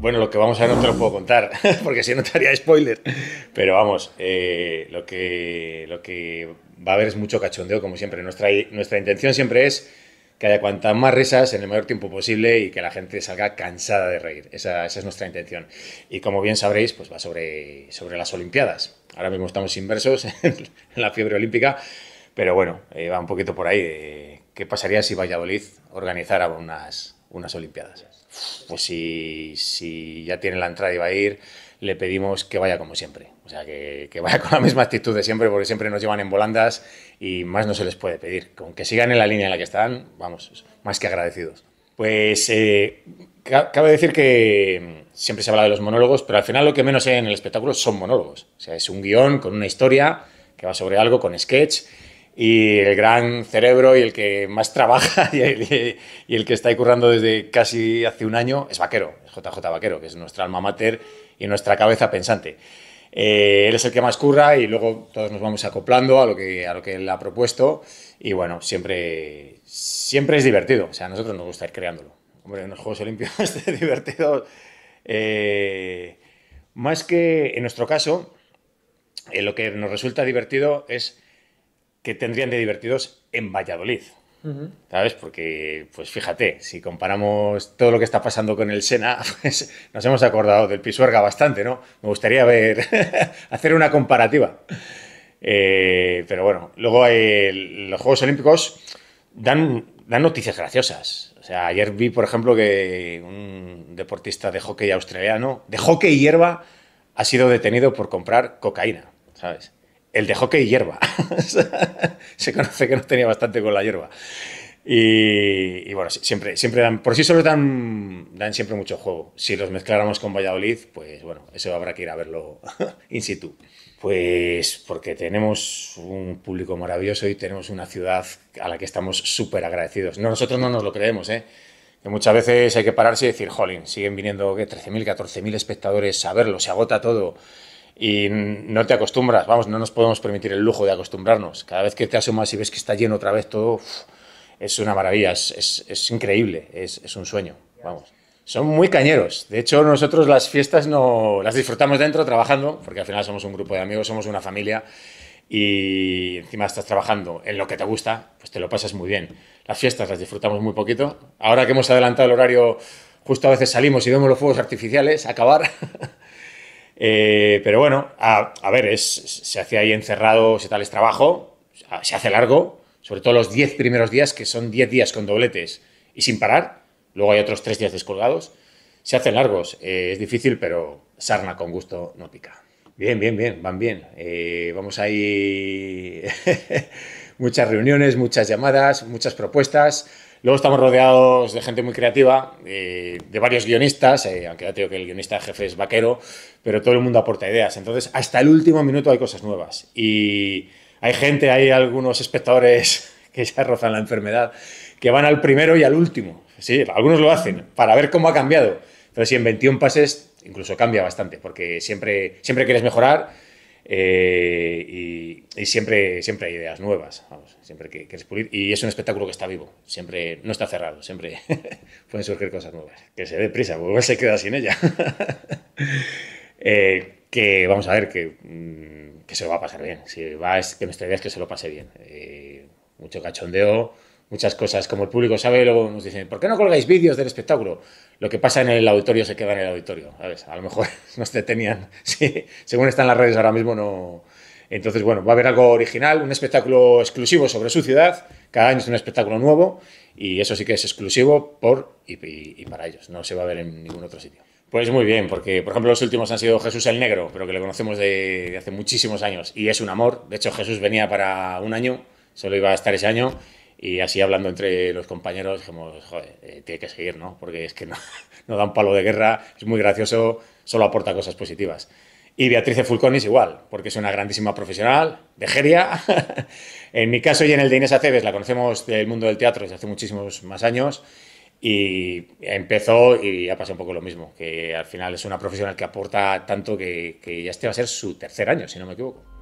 bueno, lo que vamos a ver no te lo puedo contar, porque si no te haría spoiler. Pero vamos, eh, lo, que, lo que va a haber es mucho cachondeo, como siempre. Nuestra, nuestra intención siempre es que haya cuantas más risas en el mayor tiempo posible y que la gente salga cansada de reír. Esa, es nuestra intención. Y como bien sabréis, pues va sobre, sobre las Olimpiadas. Ahora mismo estamos inversos en la fiebre olímpica, pero bueno, eh, va un poquito por ahí. Eh, ¿Qué pasaría si Valladolid organizara unas unas Olimpiadas. Pues si, ya tiene la entrada y va a ir, le pedimos que vaya como siempre. O sea, que, vaya con la misma actitud de siempre, porque siempre nos llevan en volandas y más no se les puede pedir. Con que sigan en la línea en la que están, vamos, más que agradecidos. Pues eh, cabe decir que mm, siempre se habla de los monólogos, pero al final lo que menos hay en el espectáculo son monólogos. O sea, es un guión con una historia que va sobre algo, con sketch y el gran cerebro y el que más trabaja y el, que está ahí currando desde casi hace un año es Vaquero, es JJ Vaquero, que es nuestra alma mater y nuestra cabeza pensante. Eh, él es el que más curra y luego todos nos vamos acoplando a lo que, a lo que él ha propuesto y bueno, siempre, siempre es divertido, o sea, a nosotros nos gusta ir creándolo. Hombre, en los Juegos Olímpicos es divertido. Eh, más que en nuestro caso, eh, lo que nos resulta divertido es que tendrían de divertidos en Valladolid. ¿Sabes? Porque, pues fíjate, si comparamos todo lo que está pasando con el Sena, pues nos hemos acordado del Pisuerga bastante, ¿no? Me gustaría ver, hacer una comparativa. Eh, pero bueno, luego los Juegos Olímpicos dan, dan noticias graciosas. O sea, ayer vi, por ejemplo, que un deportista de hockey australiano, de hockey hierba, ha sido detenido por comprar cocaína, ¿sabes? el de hockey y hierba. Se conoce que no tenía bastante con la hierba. Y, bueno, siempre, siempre dan, por sí solo dan, dan siempre mucho juego. Si los mezcláramos con Valladolid, pues bueno, eso habrá que ir a verlo in situ. Pues porque tenemos un público maravilloso y tenemos una ciudad a la que estamos súper agradecidos. nosotros no nos lo creemos, ¿eh? Que muchas veces hay que pararse y decir, jolín, siguen viniendo 13.000, 14.000 espectadores a verlo, se agota todo y no te acostumbras, vamos, no nos podemos permitir el lujo de acostumbrarnos. Cada vez que te asomas y ves que está lleno otra vez todo, es una maravilla, es, es, es increíble, es, es, un sueño, vamos. Son muy cañeros. De hecho, nosotros las fiestas no las disfrutamos dentro trabajando, porque al final somos un grupo de amigos, somos una familia y encima estás trabajando en lo que te gusta, pues te lo pasas muy bien. Las fiestas las disfrutamos muy poquito. Ahora que hemos adelantado el horario, justo a veces salimos y vemos los fuegos artificiales acabar. Eh, pero bueno, a, ver, es, se hace ahí encerrado, ese tal es trabajo, se hace largo, sobre todo los 10 primeros días, que son 10 días con dobletes y sin parar. Luego hay otros 3 días descolgados. Se hacen largos, eh, es difícil, pero sarna con gusto no pica. Bien, bien, bien, van bien. Eh, vamos ahí. muchas reuniones, muchas llamadas, muchas propuestas. Luego estamos rodeados de gente muy creativa, eh, de varios guionistas, eh, aunque ya te digo que el guionista jefe es vaquero, pero todo el mundo aporta ideas. Entonces, hasta el último minuto hay cosas nuevas. Y hay gente, hay algunos espectadores que ya rozan la enfermedad, que van al primero y al último. Sí, algunos lo hacen para ver cómo ha cambiado. Pero si en 21 pases incluso cambia bastante, porque siempre, siempre quieres mejorar eh, y, siempre, siempre hay ideas nuevas, siempre que pulir. Y es un espectáculo que está vivo, siempre no está cerrado, siempre pueden surgir cosas nuevas. Que se dé prisa, porque se queda sin ella. Eh, que vamos a ver, mm, que, se lo va a pasar bien. Si va, es que nuestra idea es que se lo pase bien. Eh, mucho cachondeo muchas cosas. Como el público sabe, luego nos dicen, ¿por qué no colgáis vídeos del espectáculo? Lo que pasa en el auditorio se queda en el auditorio, A lo mejor nos detenían. Sí, según están las redes ahora mismo, no. Entonces, bueno, va a haber algo original, un espectáculo exclusivo sobre su ciudad. Cada año es un espectáculo nuevo y eso sí que es exclusivo por y, para ellos. No se va a ver en ningún otro sitio. Pues muy bien, porque por ejemplo los últimos han sido Jesús el Negro, pero que le conocemos de, de hace muchísimos años y es un amor. De hecho, Jesús venía para un año, solo iba a estar ese año y así hablando entre los compañeros, dijimos, joder, eh, tiene que seguir, ¿no? Porque es que no, no, da un palo de guerra, es muy gracioso, solo aporta cosas positivas. Y Beatrice Fulconis igual, porque es una grandísima profesional, de Geria. en mi caso y en el de Inés Aceves, la conocemos del mundo del teatro desde hace muchísimos más años. Y empezó y ha pasado un poco lo mismo, que al final es una profesional que aporta tanto que, que ya este va a ser su tercer año, si no me equivoco.